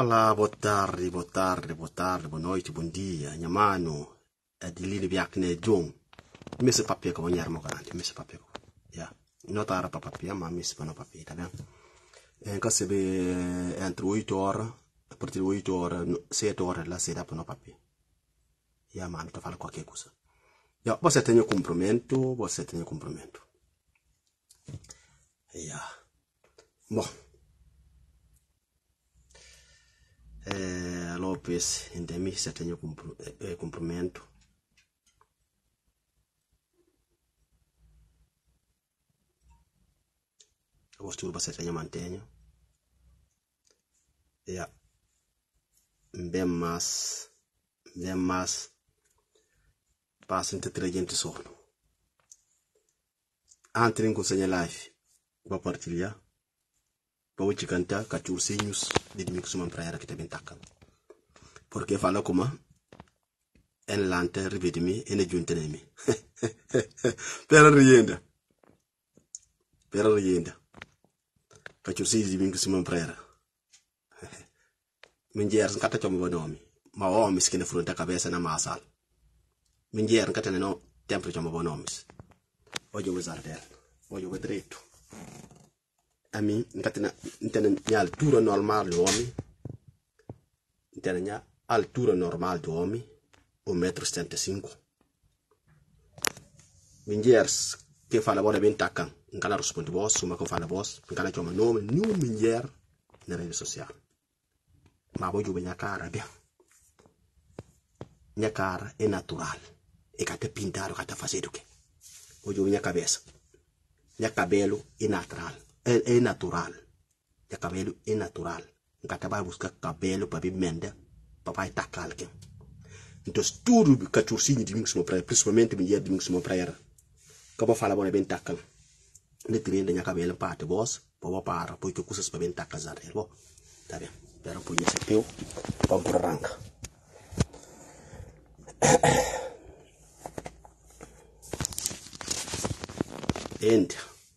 Olá, boa tarde, boa tarde, boa tarde, boa noite, bom dia. minha mano. é de Lili Biakne Jong. Messe papel que eu vou ganhar meu garante, messe papel. Não tá para papel, mas messe para não papel, tá bem? Em eh, caso de entre 8 horas, a partir de 8 horas, 7 horas, lá se dá para não papel. Yeah, mano, tá falando qualquer coisa. Yeah, você tem o cumprimento, você tem o cumprimento. Yeah. Bom. eh, Lopes se Endemissa tenha cumprimento. Eh, Gosto Agostinho Urba tenha mantenho. Yeah. Mbemas. Mbemas. Passa entre três só. Entrem com senha live. Vou partilhar kanta ka curseñus didimi suman prayara kitabin takkan porque fala kuma en lante ribidimi ene juntenemi pera riyenda pera riyenda ka cursi didimi suman prayara min kata chom bonomi ma o miskine furunta kabesa na masal min jeer kata no tempo chom bonomis ojo wazardel ojo wedreto mim nkatena ntena nya altura do homem ntena nya altura normal do homem 1,75m mulheres que fala bora bem tacan nkala responde vos uma que fala vos nkala chama nome nenhum mulher na rede social mas vou minha cara bem minha cara é natural e cata pintar cata fazer o quê vou jube minha cabeça minha cabelo é natural es e natural ya kamelu es natural nkata ba busca cabelo pa bi menda papa está calque entonces tudo que tu sinho de mim para principalmente me dia de mim para como fala bona bem tacan ne treinda nya cabelo pa te boss papa para porque coisas para bem tacazar elbo tá bem pero punha se peu vamos para arranca End.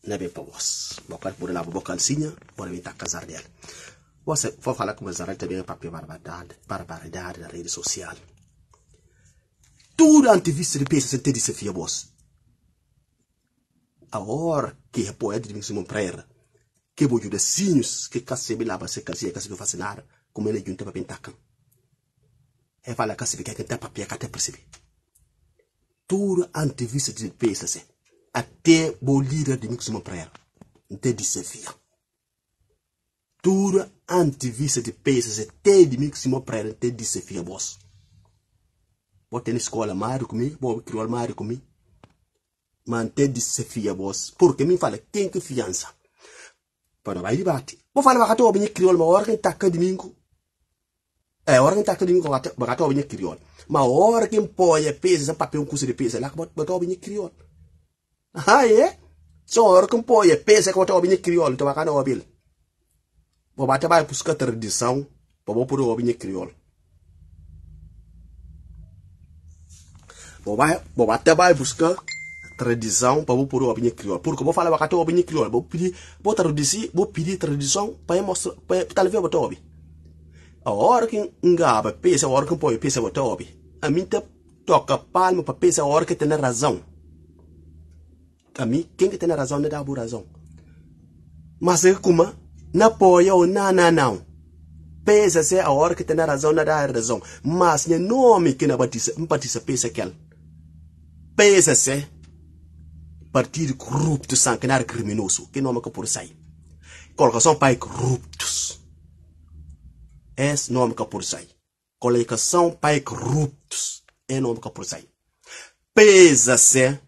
nabe powos bokar pour la bokan sinya bora vita casardel você vou falar com Israel também para a barbaridade, barbaridade da rede social. Tudo antivista de peça tem desafio a você. A hora que é poeta de Simão Pereira, que vou de sinhos que casebe lá para se casia, casebe fascinar, como ele junta para pentacan. É falar casebe que é que tem papel que até perceber. Tudo antivista de peça até bolir de mixuma até nte di sevia tura antivisa de peças até de mixuma prayer nte di sevia boss bota na escola mari comigo bom o mari comigo manter de sevia boss porque me fala tem que fiança para vai debate vou falar bagato obinha criou uma tá é, tá hora que taca domingo é hora que taca domingo bagato obinha criou uma hora que põe peças papel um curso de peças lá bagato obinha criou haye tsoro kin po ye pese ko to obinye kriol to bakana obil bo bata ba puska tradição bo bo puro obinye kriol bo ba bo bata ba puska tradição para o puro obinye criol. porque bo fala bakata obinye kriol bo pidi bo tradisi Vou pidi tradição para mostrar para pa talve bo obi a hora que engaba pese a hora que põe pese bo to obi a mim toca palmo para pese a hora que tem razão tami tem tena razão ne é a razão mas é como na poia ou na na não pesa se é a hora que tena razão na dar razão mas ne nome que na batisa batisa pesa kel pesa se partido corrupto é criminoso que nome que por sai colocação pai corruptos esse nome que por sai colocação pai corruptos é nome que por sai pesa se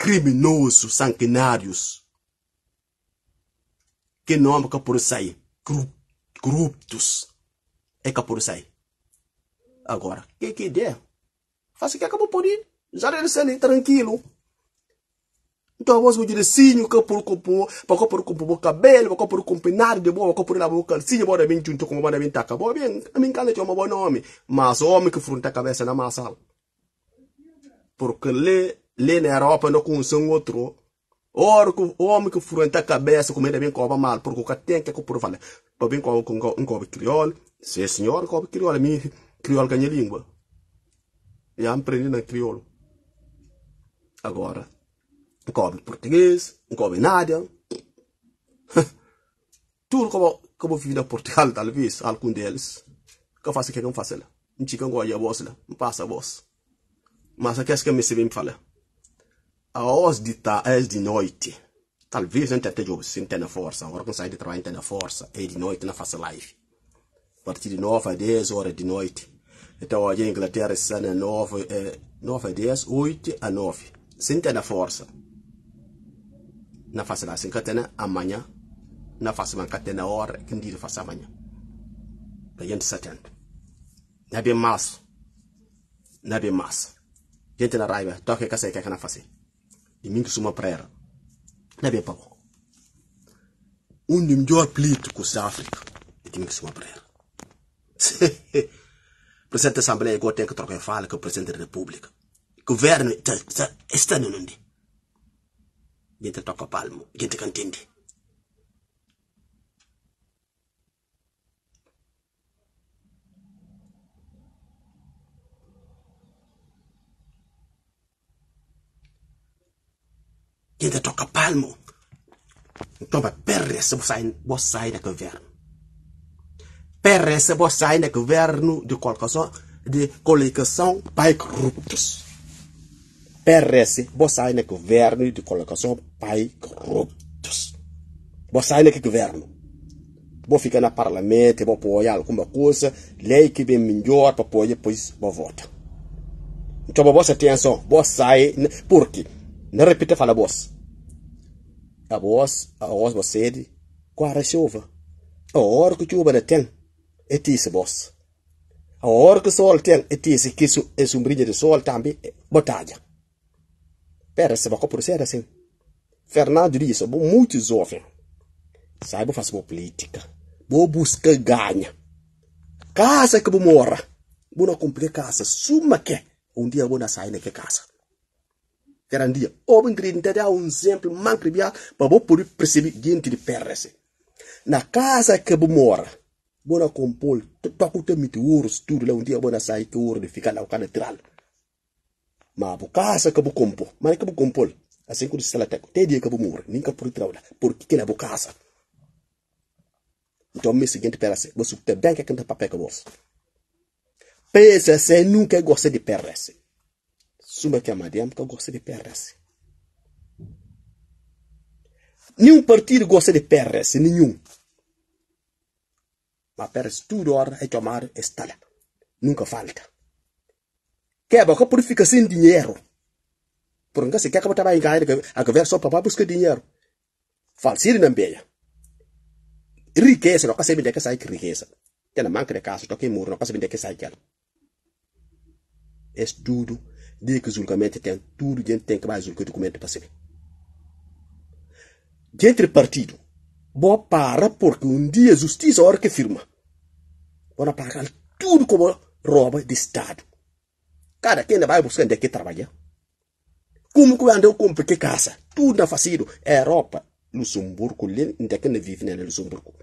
criminosos, sanguinários, que não amam Caporçai, grupos é Caporçai. Agora, que que der? Faça que acabou por ir, já deve ser tranquilo. Então vamos me dizer sim, que por cupo, para por cupo o cabelo, para por combinar de boa, para por na boca, sim, bora bem junto com o bora bem taca, boa bem, a mim cala chama é bom nome, mas homem que fronta a cabeça na massa. Porque lê lê na Europa não conheceu um outro. Ora, o homem que furou a cabeça comendo bem cova mal, porque o que tem que provar. Né? Para bem com um cova crioulo, se é senhor, cova crioulo, mim crioulo ganha língua. E aprendi na crioulo. Agora, um cova português, um cova nada. Tudo como, como vive na Portugal, talvez, algum deles. Que eu o que eu faça lá. É não tinha que a voz lá, não passa a voz. Mas aqui acho é que me se vem falar aos de, ta, às de noite. Talvez não esteja obsceno, na força. agora hora que sai de trabalho, tem força. É de noite, na faça live. A partir de 9 a 10 horas de noite. Então, hoje em Inglaterra, está na 9, eh, 9 a 10, 8 a 9. Sem ter força. na faço live. Sem assim ter amanhã. na faça manca, tem tenha hora que não faça amanhã. Para gente se atende. Não é bem massa. Não é bem massa. Gente na raiva, toque que eu sei que é que não faço. di mingi suma prère na be pako undi mjoa plit ku sa afrique di mingi suma prère presidente assembleia go tem troka trocar fala que presidente da governo está está gente palmo gente kantindi Jende toca palmo. então vai perre se bossai bossai da governo. Perre se bossai da governo de colocação de colocação pai corruptos. Perre se bossai da governo de colocação pai corruptos. Bossai da governo. você ficar no parlamento, você apoiar alguma coisa, lei que vem melhor para apoiar, depois você vota Então, você tem atenção, sai por quê não repita fala boss a ah, boss a você de quara chova a hora que chuva na é etis boss a ah, hora que sol é etis que isso é um brilho de sol também eh, batalha pera se vai proceder assim Fernando disse muitos jovens saiba fazer uma política vou buscar ganha casa que vou morar vou não cumprir casa suma que um dia vou sair naquela casa garandia obendrindade a um exemplo mancribia para você poder perceber gente de perrece. Na casa que você mora, você compõe toco te miti ouros tudo lá um dia você sai que ouro de ficar na casa Mas a casa que você compõe, mas que você compõe, assim que você está lá até dia que você mora, nunca por tirar lá, porque que é a casa. Então, me seguinte perrece, você tem bem que é papel que você. PCC nunca gosta de perrece que a Mariam ka gossede PRS nenhum partido gosta de PRS, nenhum. Mas PRS tudo hora é chamado estala. Nunca falta. Quebra que por ficar sem dinheiro. Por um se quer que eu trabalhe a governo só para buscar dinheiro. Falsir não beia. Riqueza, não sabe de é que sai riqueza. Tem a manca de casa, toquei muro, não sabe de é que sai aquela. É tudo Diz que julgamento tem tudo, gente tem que mais julgar documento para saber. Gente partido, vou para porque um dia a justiça, a hora que firma, vão pagar tudo como rouba de Estado. Cara, quem vai buscar onde é que trabalha? Como que andam comprar que casa? Tudo na facido. É Europa, Luxemburgo, onde é que vive na né, Luxemburgo?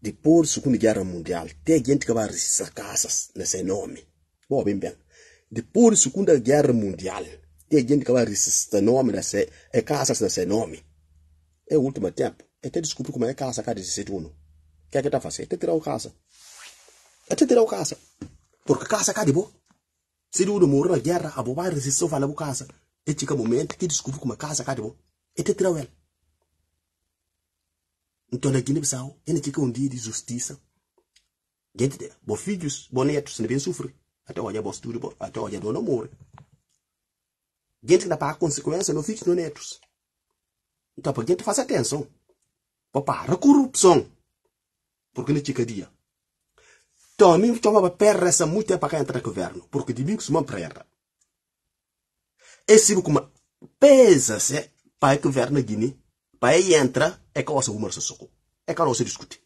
Depois da Segunda Guerra Mundial, tem gente que vai resistir casas nesse nome bo bem bem depois da segunda guerra mundial tem gente que vai resistir nome da né? se é, é casa da se é nome é o último tempo até descobrir como é casa cada 17 anos que é que tá fazer até tirar o casa até tirar o casa porque casa cada boa se ele morrer na guerra a boba resistir vai levar casa é chega momento que descobre como é casa cada boa até tirar ela então na Guiné-Bissau ele chega um dia de justiça gente bom filhos bom não bem sofrer até hoje atoja bos tudo bo atoja do no morre gente dá para consequência no fixo no netos então para gente faz atenção para para corrupção porque não tinha dia então a mim chama perra essa multa para entrar no governo porque de mim costuma perra esse como pesa se é para o governo Guiné para ele entrar é que o nosso rumor se socorro é que o nosso discutir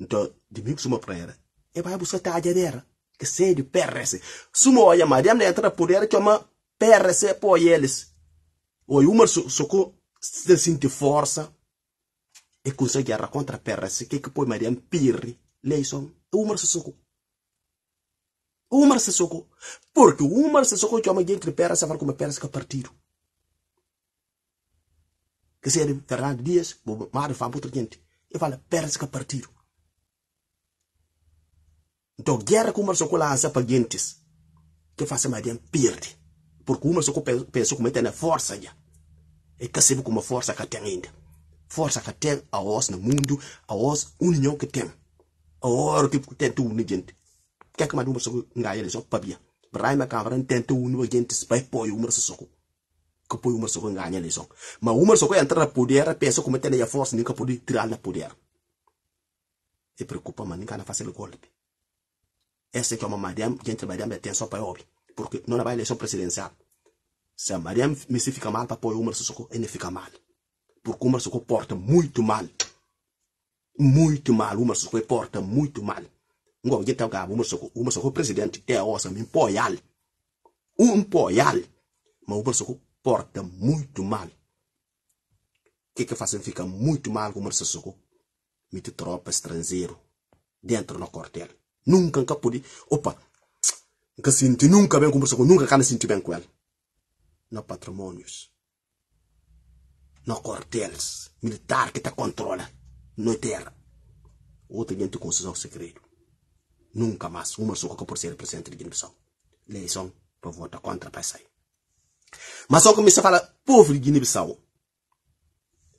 então de mim costuma perra é para buscar a dera que de sedi PRS sumoya mariam netra poder chama PRS po eles o humor soco se sente força e consegue guerra contra PRS que é que põe mariam pirri leison o humor se soco o humor se soco porque o humor se soco chama é gente PRS a falar é como PRS que partido que sedi Fernando Dias bo mar famo outra gente e fala PRS que partido nto gera kuma soko lança para gentes ke faça ma bem perde porque uma soko pensa como tem a força ja e que sabe como força que tem ainda força a os no mundo a os união que tem a hora tipo que tem tu une gente que é que mais uma soko ngai ele só pabia Braima Cameron tenta une gente vai pôr uma soko que põe uma soko ngai ele só mas uma soko entra na poder pensa como tem a força nem que pode tirar na poder e preocupa mas nem que ela faça o golpe essa é uma que Mariam gente Mariam tem só para ouvir porque não vai eleição presidencial se a Mariam me se fica mal para pôr o Umar Sissoko ele fica mal porque o Umar Sissoko porta muito mal muito mal o Umar Sissoko porta muito mal ngom gente o Umar Sissoko Umar Sissoko presidente é ossa me poial um poial mas o Umar Sissoko porta muito mal que é que ele fica muito mal com o Umar Sissoko mete tropa estrangeiro dentro no quartel Nunca nunca pude. Opa, nunca senti, nunca bem conversou com, nunca cara senti bem com ela. Na patrimônios, na quartéis, militar que te controla, no terra. Outra gente com seus segredo. Nunca mais uma só que por ser presidente de Guiné-Bissau. Eleição para votar contra para sair. Mas só começa a falar, povo de Guiné-Bissau.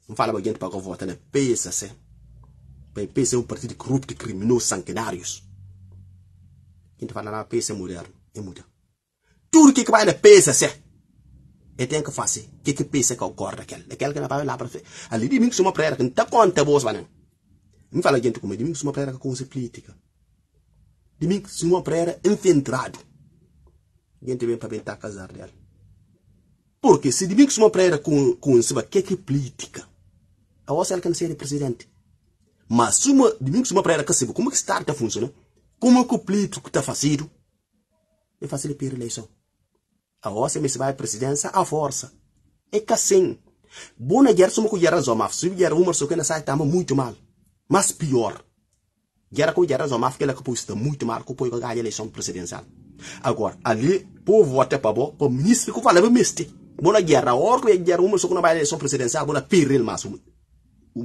Não fala para gente para votar, né? PSC. PSC é um partido corrupto, criminoso, sanguinários Quinta fala na peça mulher é mulher. Tudo que vai na peça é e tem que fazer que que peça que ocorre daquele daquele que não vai lá para ali de mim que uma praia que não tá conta boas banana me fala gente como de mim que uma praia que coisa política de mim que uma praia infiltrado gente vem para tentar casar dela porque se de mim que uma praia com com se que que política a você ela quer ser presidente mas uma de mim que uma praia que se como é que está a funcionar como é que o político está fazendo? É fácil pedir eleição. A OCM se vai à presidência à força. É que assim. boa é guerra somos com guerra zomaf. Se guerra uma só que na sai estamos muito mal. Mas pior. Guerra com guerra zomaf que ela que está muito mal que põe ganhar a eleição presidencial. Agora, ali, povo vota para bom, para ministro que fala, mestre. boa é guerra, a hora que guerra uma só que não vai a eleição presidencial, bona é pirril máximo.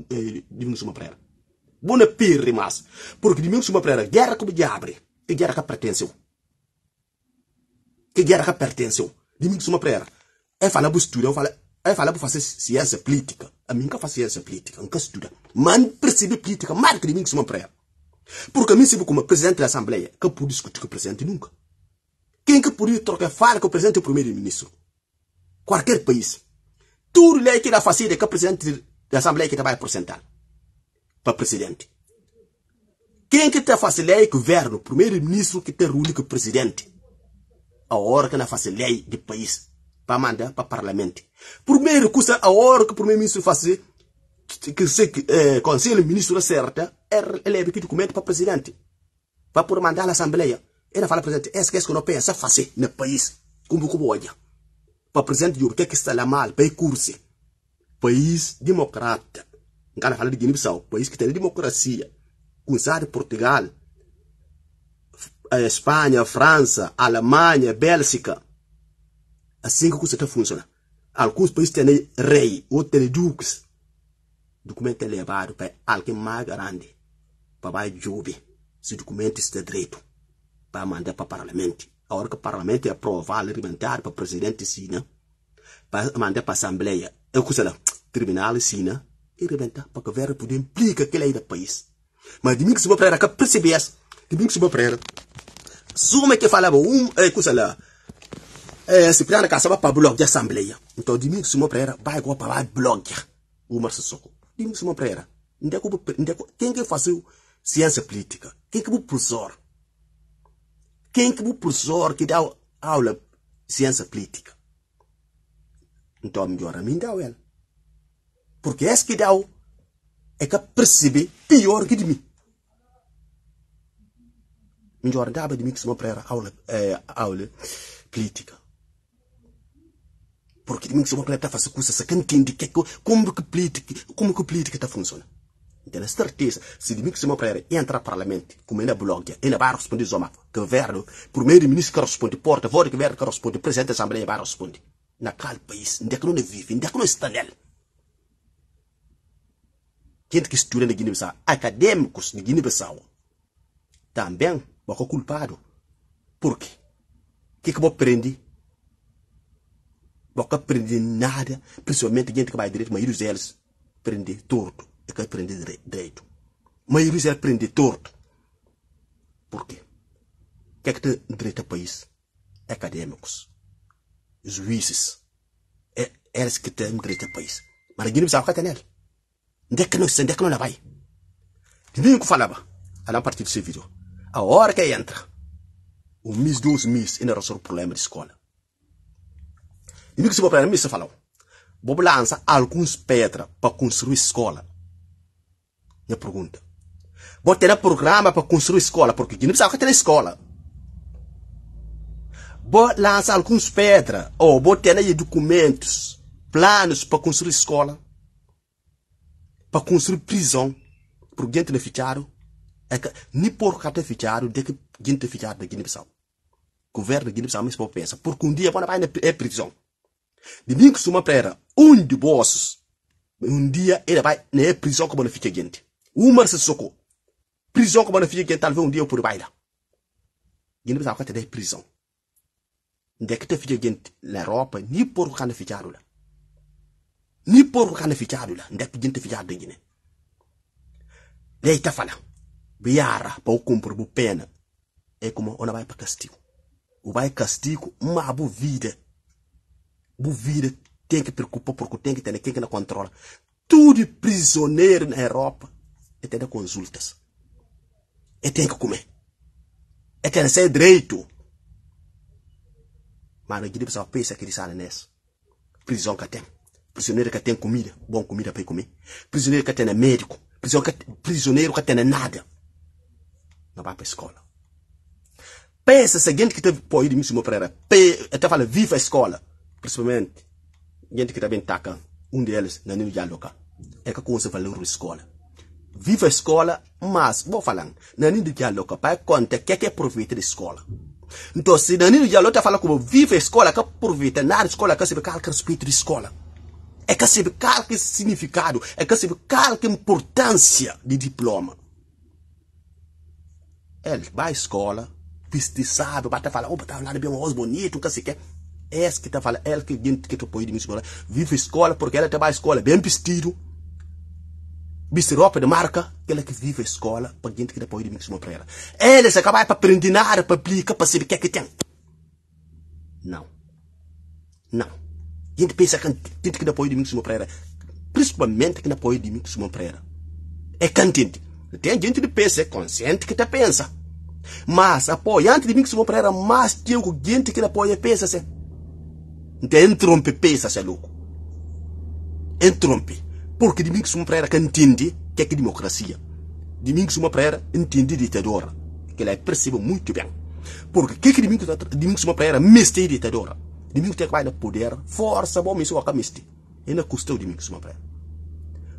Eh, Divino uma ela Bune piri mas. Porque de mim suma prera guerra como diabre. Que guerra que pertenceu. Que guerra que pertenceu. De mim suma prera. É falar para estudar, eu falo. É falar para fazer ciência política. A mim que faz ciência política, nunca estuda. Mas percebe política, marca de mim suma prera. Porque a mim sirvo como presidente da Assembleia, que eu pude discutir com o presidente nunca. Quem que podia trocar fala com o presidente e o primeiro-ministro? Qualquer país. Tudo lei que dá fazer é que o presidente da Assembleia que trabalha por apresentar para presidente. Quem que te facilei governo? Primeiro-ministro que te que presidente. A hora que na facilei de país. Para mandar para parlamento. Primeiro custa a hora que o primeiro-ministro faz que se eh, conselho ministro certa, ele é, é que documento para presidente. Para por mandar à assembleia. Ele fala presidente, é, esquece que que não pensa é fazer no país. Como como olha. Para presidente, o que é que está lá mal? Para curso. País democrata cada fala de Guiné-Bissau, país que tem democracia. Cunzado Portugal, eh, Espanha, França, Alemanha, Bélgica. Assim que você está funcionando. Alguns países têm rei, outros têm duques. Documento é levado para alguém mais grande. Para Jobe. Se documento está direito. Para mandar para o parlamento. A hora que o parlamento é aprova, alimentar para o presidente Sina. Para mandar para a assembleia. o custa lá. Tribunal Sina experimentar para que ver poder implica que ele é do país. Mas de mim que se para que percebes, de mim que se para Suma que falava um, é coisa lá. É, se para a casa para blog de assembleia. Então de mim que se para vai go para blog. O Marcelo Soco. De mim que se para quem que faz ciência política? Quem que é o professor? Quem que é o professor que dá aula ciência política? Então melhor a mim dá ela. Porque esse que dá o é que percebe pior que de mim. Melhor dava de mim que se não para aula, é, aula política. Porque de mim que se não para tá fazer coisas que entende é como que política, como que política está funcionando. Então, é certeza, se de mim que se não para entrar no parlamento, como ele é blog, ele é vai responder o que verdo, primeiro-ministro que responde, porta-voz que governo que responde, presidente da assembleia vai responder. Naquele país, onde é que não vive, onde é que não está nele kientes student de Guiné-Bissau, acadêmicos de Guiné-Bissau, também vão culpado. Por quê? O que, que eu aprendi? Vou aprender nada, principalmente gente que vai direito, mas eles aprendem torto. Eu quero aprender direito. Mas eles aprendem torto. Por quê? O que é que tem direito ao país? Acadêmicos, juízes. É eles que têm direito ao país. Mas ninguém sabe o que é nela. Ndekno isso, ndekno lá vai. Ninguém que falava. A não partir desse vídeo. A hora que entra. O mês, dois meses, ainda resolve o problema de escola. Ninguém que se problema, mês falou. Bob lança alguns pedras para construir escola. Minha pergunta. Vou ter um programa para construir escola, porque não sabe que tem escola. Vou lançar alguns pedras, ou oh, vou ter documentos, planos para construir escola para construir prisão para o gente fichado é que nem por causa fichado de que gente fichado da Guiné-Bissau governo da Guiné-Bissau é mesmo pensa porque um dia para vai é prisão de mim que suma era um de bosses um dia ele vai na prisão como não fica gente uma se soco prisão como não fica gente talvez um dia por vai lá Guiné-Bissau quer ter prisão de que te fica gente na Europa nem por causa fichado lá nipporo kana ficaadula ndek jinta ficaadu jine ley tafala bu yaara paw kumpur bu peena e kuma ona bay pa kastiku u bay kastiku ma bu vida bu vida tem que preocupa porque tem que ter quem que na controla tudo prisioneiro na Europa e tem consultas e tem que comer e tem que direito mas não diria para pensa que ele sabe nessa que Prisioneiro que tem comida, bom comida para comer. Prisioneiro que tem é médico. Prisioneiro que tem é nada. Não vai para a escola. Pensa, se gente que teve pode me chamar para até fala, viva a escola. Principalmente, gente que tá bem taca, um deles, na de Yaloka. É que coisa valor a escola. Viva a escola, mas, vou falar, na de Yaloka, para conta, que é que da escola. Então, se na New Yaloka fala como viva a escola, que aproveita, na escola, que se vê que respeito da escola. É que sabe qual que é significado, é que sabe qual que é importância de diploma. Ele vai à escola, piste sabe, falar, fala, oh, tá lá bem um bonito, que se quer. É esse que tá falando, ele que gente que tu põe de missionário, vive escola porque ela à escola bem vestido. Viste roupa de marca, ela que vive escola para gente que põe de missionário para ela. Ela se acaba para aprender nada, para aplicar, para saber o que é que tem. Não. Não gente pensa que tem que não apoia Domingos Simão Pereira. Principalmente que não apoia Domingos Simão Pereira. É cantante. Tem gente de pensa, é consciente que te tá pensa. Mas apoiante de Domingos Simão Pereira, mais que o gente que não apoia pensa assim. Então trompe pensa, se é louco. Entrompe. Porque de Domingos Simão Pereira que entende que é democracia, de que democracia. Domingos Simão Pereira entende ditadura. Que ele é, percebe muito bem. Porque que o que, que tá Domingos Simão Pereira mestre ditadura? de mim tem que poder, força bom misu ka misti. E na custeu de mim que suma pra.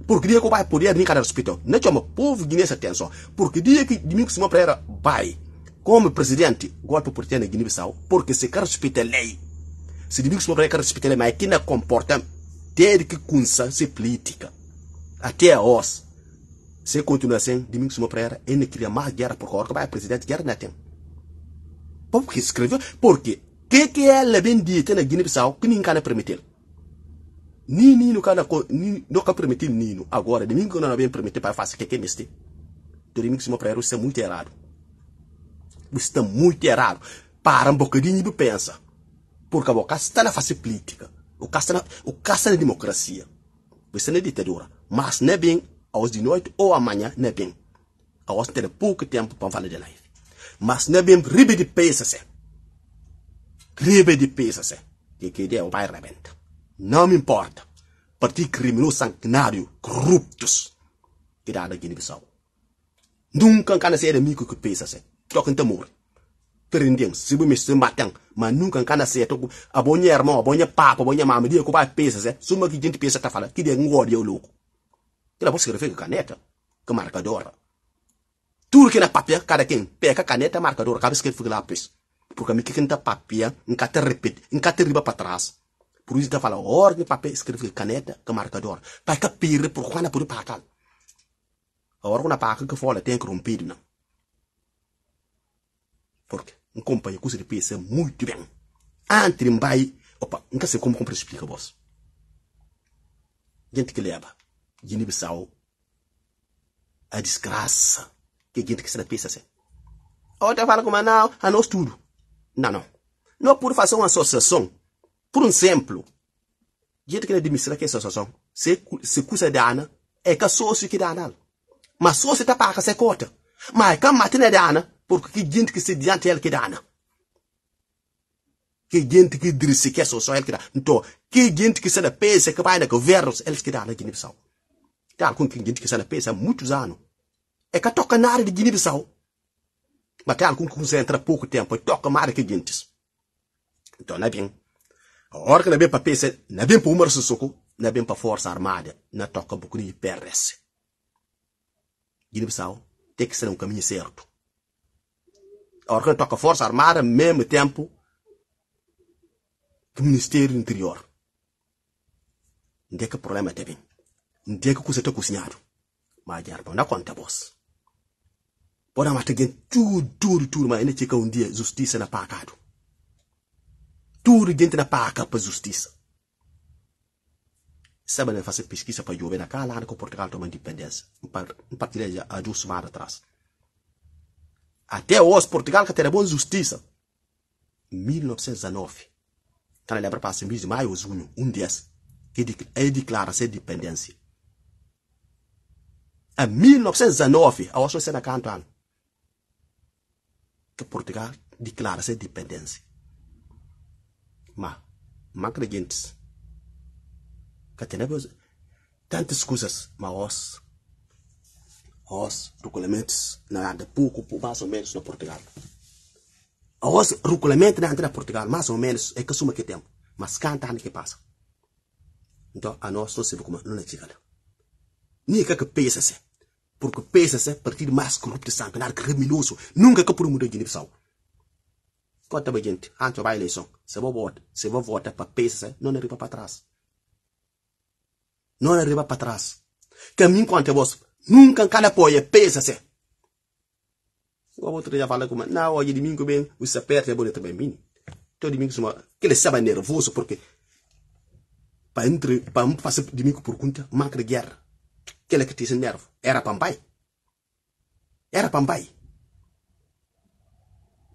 Porque dia que vai poder nem cada hospital Não chama povo guiné essa tensão. Porque dia que de mim que suma pra vai. Como presidente, golpe por ter na Guiné-Bissau, porque se quer hospital é a lei. Se de mim que suma pra quer respeitar lei, é mas que não comporta ter que cunsa se política. Até a os. Se continua assim, de mim suma pra ele cria mais guerra por causa que vai é presidente guerra não tem. Porque escreveu, porque que é laben di tana gini bisau kini kana permitir ni ni no kana ni no ka permitir ni no agora de mim que não bem permitir para fazer que neste é mim que se meu prero está muito errado está muito errado para um bocadinho de pensa porque o caso está na face política o caso está na, o caso está na democracia você não é ditadura mas não é bem aos de noite ou amanhã não é bem aos ter pouco tempo para falar de live mas não é bem ribe de pensa certo Gribe depressa, se, que queria o pai rebenta. Não me importa. Partido criminoso sanguinário, corruptos. que Tirada Guiné-Bissau. Nunca cana ser amigo que pensa, se. Toca em temor. Terendem, se me se matem, mas nunca cana ser toco. A bonha irmão, a bonha papa, a bonha mama, dia que vai pensa, se. Suma que gente pensa, tá falando, que dia um ódio louco. Que não escrever caneta, com marcadora. Tudo que na papel, cada quem pega caneta, marcador, cabe escrever lá, pensa. Porque me que está papia, nunca te repete, nunca te riba para trás. Por isso está fala, ordem papel, escreve caneta, que marcador. Para que pire por quando por pacal. A hora na paca que fala tem romper não. Porque um companheiro custa de pensa é muito bem. Antes de vai, opa, nunca sei como comprar explica, boss. Gente que leva, gente que bissau a desgraça que gente que se pensa assim. Outra fala com Manaus, a nós tudo. Não, não. Não é por fazer uma associação. Por um exemplo, gente que administra é que é associação, se, se custa dana, é que a sócio que dá dana. Mas sócio está para se cota. Mas é que matina é dana, porque que gente que se diante ele que dá dana. Que gente que dirige que associação ele que dá Então, que gente que se da peça que vai na que verros ele que dana Guiné-Bissau. Tem algum que gente que se da peça há muitos anos. É que toca na área de Guiné-Bissau mas matan kun kun sentra pouco tempo toca mara que gentes então é bem a hora que é bem para não é bem para o março soco é bem para é força armada na toca bucuri perres Guiné Bissau tem que ser um caminho certo a hora que toca força armada mesmo tempo que Ministério Interior onde é que o problema tem onde é que o custo é cozinhado mas já não conta boss bona mategin tuuri tuuri ma ina cika undia justice na pakadu tuuri gente na paka pa justice saba na fase pesquisa pa jove na kala ko Portugal toma independência um partilha a jus mar atrás até hoje Portugal que tem boa justiça 1919 quando ele passa mês de maio ou junho um dia ele declara sua independência em a Osso Sena Canto ano que Portugal declara sua dependência. Mas, não acredito que temos tantas coisas, mas os, os regulamentos não andam pouco, mais ou menos, no Portugal. Os regulamentos não andam Portugal, mais ou menos, é que suma que tempo, mas canta ano que passa. Então, a nós não se vê como não é chegada. Nem que é pensa-se. Assim porque pensa-se é partido mais corrupto e sanguinário, criminoso, nunca que por mudar de Guiné-Bissau. Conta bem, gente, antes da eleição, se vou votar, se vou votar para pensa-se, não arriba é para trás. Não arriba é para trás. Caminho contra você, nunca cada apoia, pensa-se. O outro já fala como, não, hoje é domingo bem, o sapato é bonito bem, mim. Todo domingo, que ele estava nervoso, porque para entre, para fazer domingo por conta, macra guerra que ele que te nervo era Pambai. Era Pambai.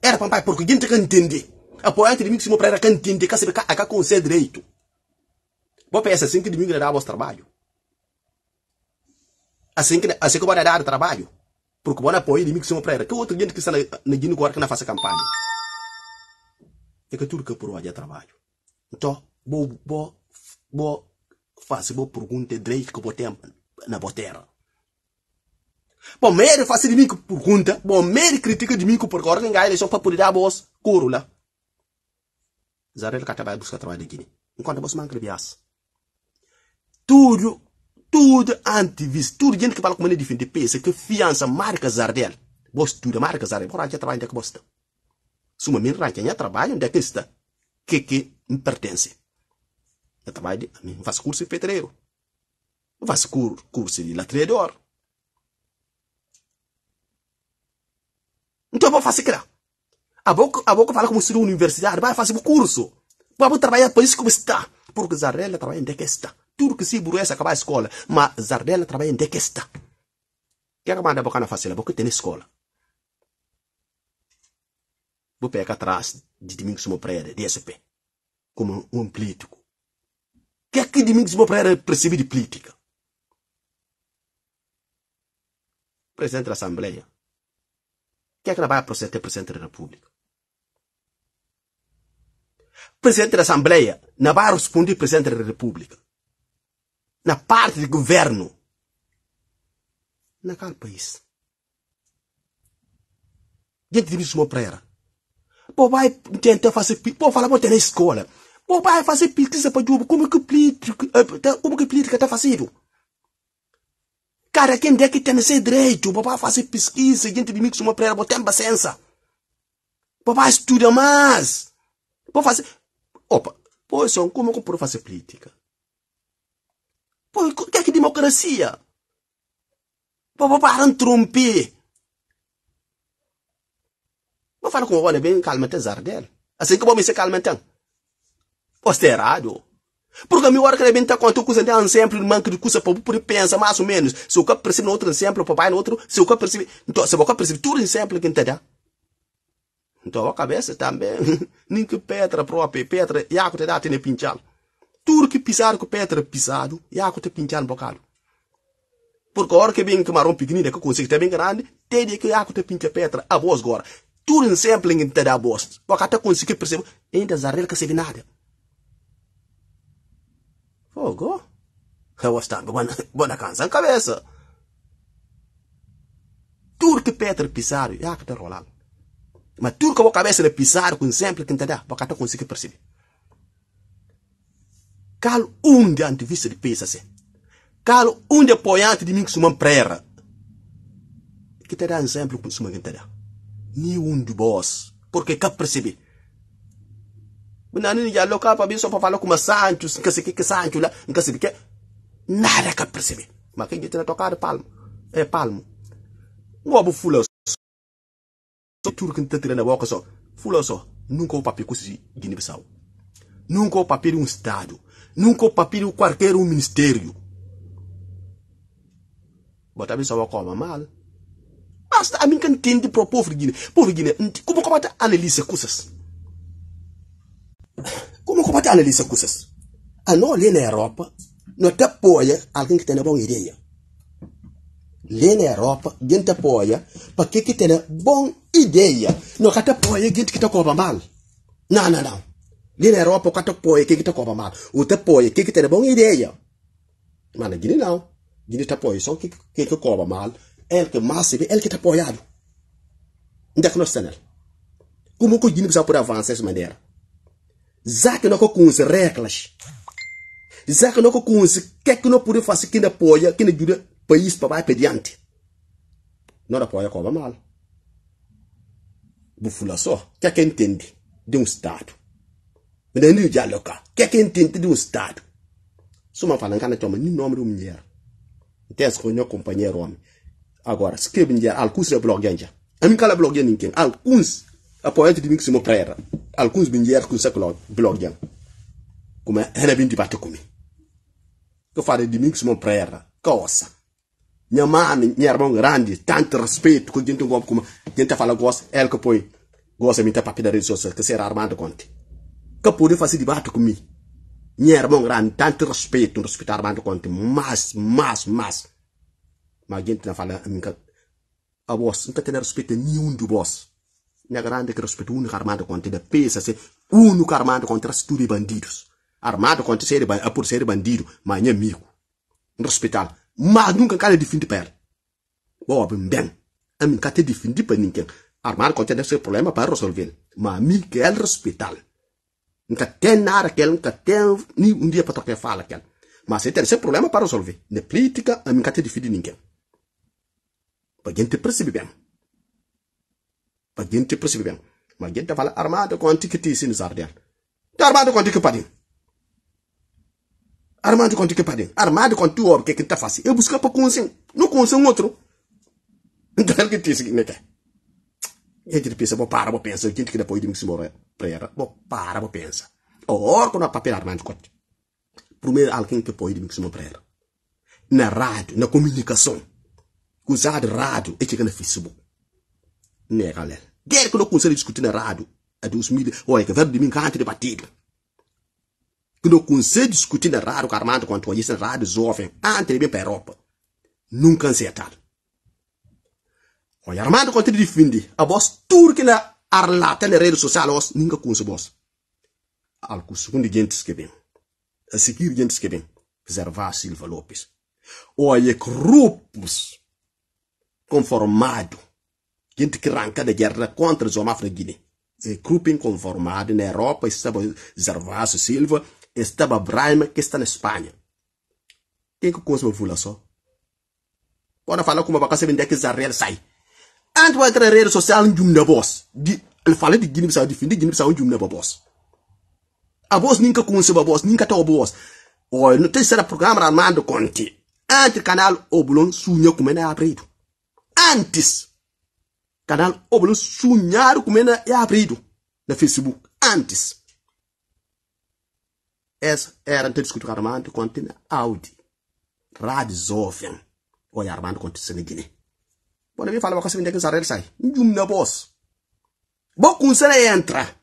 Era Pambai, porque gente que entende. Apoiante de mim que se era que entende, que sabe que a conselho direito. Vou pensar assim que de mim dará vosso trabalho. Assim que, assim que eu vou o trabalho. Porque vou apoiar de mim que se era que outro gente que está na Guiné agora que não faça campanha. É que tudo que por hoje é trabalho. Então, vou, vou, vou fazer vou pergunta direito que eu vou ter na botera. Bom, mere faz de mim que pergunta, bom, mere critica de mim que por ordem gai eleição para poder dar a voz, coro lá. Zarel que vai buscar trabalho aqui. Enquanto você manca de Tudo, tudo antivis, tudo gente que fala como ele é defende pensa que fiança marca Zarel. Boss tudo marca Zarel, por aqui trabalho onde é que você está. Suma minha ranha, minha trabalho onde é que está. Que que me pertence. Eu trabalho, a mim faço curso de pedreiro. Parce que cour, cour c'est la traîner dehors. Então vou fazer que A boca, a boca fala como se universidade, vai fazer um curso. Vamos trabalhar por isso como está. Porque Zarela trabalha em dequesta. Tudo que se burro acabar a escola. Mas Zarela trabalha em dequesta. Que é que manda a boca na facela? porque tem escola. Vou pegar atrás de domingo sumo praia de SP. Como um político. quer que domingo sumo praia percebe de política? presidente da Assembleia. Quem é que não vai proceder presidente da República? Presidente da Assembleia não vai responder presidente da República. Na parte de governo. Naquele país. Gente de mesmo praia. Pô, vai tentar fazer. Pô, falar, vou ter na escola. Pô, vai fazer pesquisa para o como que política, eh, como que político está é fazendo? Cara, quem é que tem esse direito? O faz pesquisa, gente de mix uma para ela, tem paciência. O estuda mais. Vou fazer. Opa, pois são é como eu posso fazer política? Pois, o que é que é democracia? Vou para um trompe. Vou falar com o homem bem calma, zardel. Assim que o homem se calma, então. Pois porque meu arco arrebenta né? quanto custa de um sempre, manca de coisa para poder pensar mais ou menos. Se o que percebe no outro exemplo, papai no outro, se o que percebe, então se o que percebe tudo exemplo que entendeu? Então a cabeça também, tá nem que pedra própria, pedra, e a que te dá tem pinchado. Tudo que pisar com pedra pisado, e a que te pinchado um bocado. Porque a hora que vem que marrom pequenina, que consegue ter bem grande, tem de que a que te pincha pedra, a voz agora. Tudo exemplo que entendeu a voz. Porque até conseguir perceber, ainda zarel que se vê nada. Ogo! Eu gostando, boa canção cabeça! Turque Pedro pisar já ah, que tá rolando. Mas turco boa cabeça de Pissarro, com sempre que entender, boa que conseguir perceber. Cal um de antivista de PSC. Assim. Cal um de apoiante de mim que suma prera. Que te dá exemplo com suma que entender. Ni um de boss. Porque cap perceber kuna nini ya loka pa biso pa falo kuma sancho nkasiki ke sancho la nkasiki ke nada ka perceber makingi tena tocar palmo é eh, palmo ngobu fula so tur kin tetira na boka so fulo so nunca o papel kusi Guiné Bissau nunca o papel um estado nunca o papel qualquer um ministério bota biso como mal basta a mim que entende pro povo Guiné povo Guiné como como analisa coisas Come combatte analisa coisas? A não ali na Europa, não te apoia alguém que tem uma ideia. na Europa, gente te apoia para que tem uma boa ideia. Não te apoia gente que mal. Não, não, não. Lê na Europa, quem te apoia, quem te cobra mal. Ou te apoia, quem tem uma boa ideia. Mas na Guiné não. Guiné te apoia só quem que cobra mal. Ele que mais é ele que te apoiado. Onde é que nós temos? Como que o zake noko kunse regras zake noko kunse keke no pure fasi que poya kina juda país para vai pediante não apoia cobra mal bufula só keke entende de um estado mas não é Que keke entende de um estado suma falando kana toma ni nome de mulher tes ko nyo companheiro homem agora skebe mulher alcunse blog ganja amin kala blog ganja ninguém alcunse apoyante dimik simo prera alkuns bin yer kun saklo blog jam kuma hena bin dibate kumi ko fare dimik simo prera kosa nyamani nyerbong randi tant respect ko jintu ngom kuma jinta fala gos el ko poi gose mi ta papi da redes sociales sera armando conti ko pode fasi dibate kumi nyerbong randi tant respect un respect armando conti mas mas mas ma jinta fala mi ka a nka tener respect ni un boss na grande que respeito único armado contra da pensa se único armado contra se tudo bandidos armado contra ser por ser bandido mas é amigo no hospital mas nunca cara defende para ele bom bem a mim cá defende para ninguém armado contra esse problema para resolver mas Miguel é hospital nunca tem nada que ele nunca tem nem um dia para tocar fala que mas se tem esse problema para resolver na política a mim cá defende ninguém para gente perceber bem baginti prisibiben maginta fala armado armada konti kiti sin zardial ta armado konti ke padin armado konti ke padin armada konti wor ke kinta fasi e busca pa kunsin no kunsin outro dal que tisi neke e dire pensa bo para bo pensa gente que depois de mix morre prera bo para bo pensa or kono papel armado konti primeiro alguém que pode mix mo prera na rádio na comunicação usar rádio e chega na facebook nega ler que no conselho discutir na rádio a dos mil ou é que verbo de mim canto debatido que no conselho discutir na rádio carmando quanto a isso na rádio jovem antes de bem para Europa nunca ansietado o armando quanto de findi a voz turca na arlata na rede social os nunca conse voz algo segundo gente que a seguir gente que bem Zervá Silva Lopes olha grupos conformado gente que arranca da guerra contra os homens da Guiné. E grupo inconformado na Europa estava Zervasso Silva, estava Brahma, que está na Espanha. Quem que cosma vula só? Quando fala como bacana, você vende que Zarrel sai. Anto vai criar rede social em Jumna voz. Ele fala de Guiné-Bissau, defende Guiné-Bissau em Jumna Boss. A voz nunca conseguiu a voz, nunca tá a voz. Olha, não tem será programa armado conti. Antes canal Oblon, sunha como é abrido. Antes canal obolo sonhar como ainda é abrido na Facebook antes. Essa era antes que o Armando continha Audi. Rádio o Olha Armando continha Seneguine. Bom, eu falo uma coisa que eu sai. Um na boss. Bom, com entra.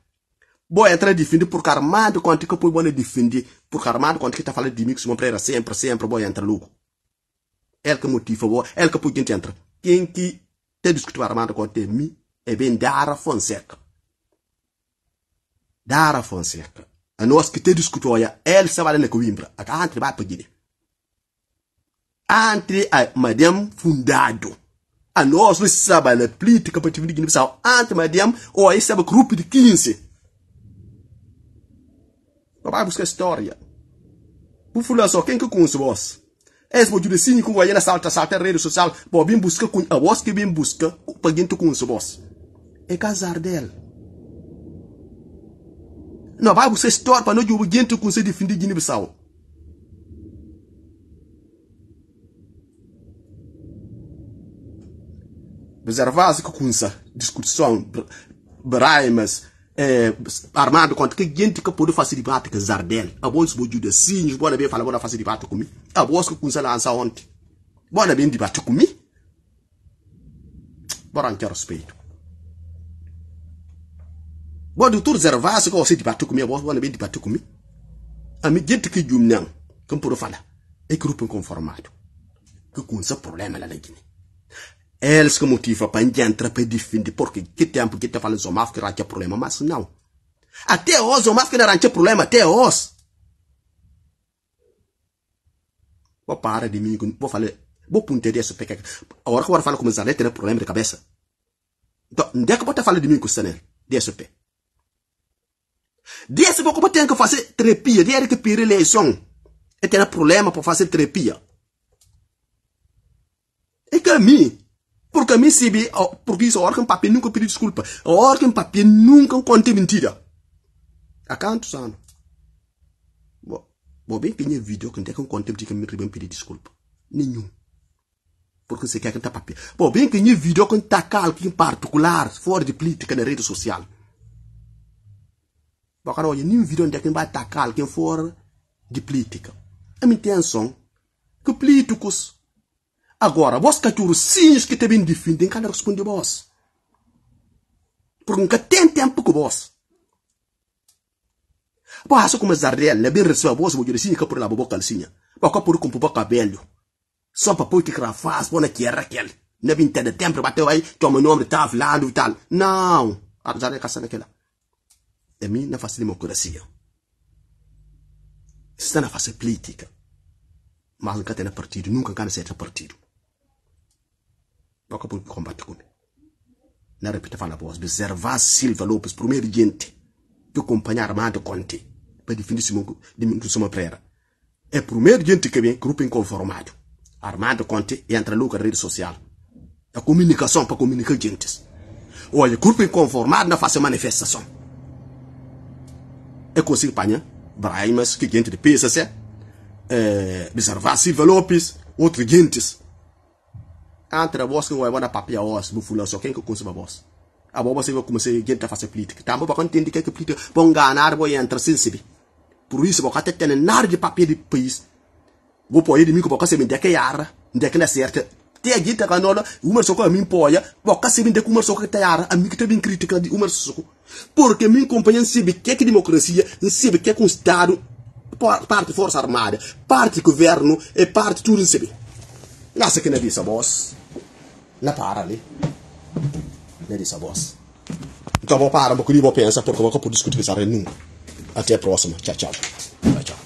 Bom, entra defende porque Armando continha que põe bom defende porque Armando continha que tá falando de mim que se sempre, sempre, bom, entra louco. Ele que motiva, bom, ele que põe gente entra. Quem que te diskutu armando ko te mi e ben dara fonseca dara fonseca que waski te diskutu oya el sabale ne ko wimbra entre antre ba gide antre a madame fundado a nós no sabale plite capativo de guiné bissau antre madame oya sabe grupo de 15 Papai busca história. o falar só, quem que conhece esbo jude sini kun na salta salta rede social bo bin buska kun a woske para buska pagin tukun su bos e ka zardel no ba bu se não pa no jubu gentu kun se defindi gini bisaw Bezervaz que kunsa discussão braimas eh, armado conta que gente ke pode fazer debate ke zardel a bons bojuda sim eu bora bem falar bora fazer debate comigo a bons que kunsa lança ontem bora bem debate comigo bora anter respeito bora do tudo zervar se que você debate comigo bora bora bem debate comigo a mim gente que jumnão que pode falar é grupo conformado que kunsa problema lá na Guiné Eles que motivam para gente entrar para defender, porque que tempo que te fala os homens que não problema, mas não. Até os homens que não problema, até hoje Vou parar de mim, vou falar, vou punter isso, porque a hora que eu falo começar a ter problema de cabeça. Então, onde é que eu vou falar de mim com o Senhor? DSP. DSP, como tem que fazer terapia? Dinheiro que pira eleição. E tem problema para fazer terapia. E que a mim, porque a mim sabe, porque isso, a hora que um papel nunca pediu desculpa. A hora que um papel nunca conta mentira. Há quantos anos? Bom, bom bem, tem vídeo que não tem que contar mentira que me pedir desculpa. Nenhum. Porque você quer que tá papel. Bom, bem que um vídeo que tá calque em particular, fora de política na rede social. Bom, cara, olha, nenhum vídeo onde é que vai atacar tá alguém fora de política. A minha intenção que políticos Agora, vós cachorro, sim, que te bem defendem, cada responde vós. Porque nunca tem tempo com vós. Pá, só começar a real, bem receber vós, vou dizer, sim, que por lá, vou calcinha. Pá, que por com o cabelo. Só para poder que crafaz, pôr na que era é aquele. Não vim ter tempo, ter aí, que é o nome, tá falando e tal. Não. Apesar de é caçar naquela. É mim, na faço democracia. está na faço política. Mas nunca tem partido, nunca quero ser partido. Toca para combate comigo. Na repita falar para vocês, Zervas Silva Lopes, primeiro gente que acompanhar Armando Conte para definir se de sua prera. É primeiro gente que vem, grupo inconformado. Armando Conte entra no rede social. A comunicação para comunicar gentes. Olha, grupo inconformado não faz manifestação. É consigo apanhar Braimas, que gente de PSC. é, eh, Zervas Silva Lopes, outro gente entre vós que vai mandar papel a vós, meu fulano, só quem que conhece a vós? A vós você vai começar a gente a fazer política. Tá, para quando tem que que política, vão ganhar, vão entrar sem saber. Por isso, vão até ter nada de papel de país. Vou pôr ele comigo, vão se me deque yara, deque na certa. Tem a gente que não, uma só com a mim polha, vão se me deque uma só que tá yara, a mim que tá bem crítica de uma só. Porque minha companhia não sabe que é democracia, não sabe que é constado, parte força armada, parte governo e parte tudo não sabe. Nossa, que não é boss. la parali ne disa boss então vou parar um pouquinho vou pensar porque vou poder discutir isso aí até a próxima tchau tchau tchau, tchau.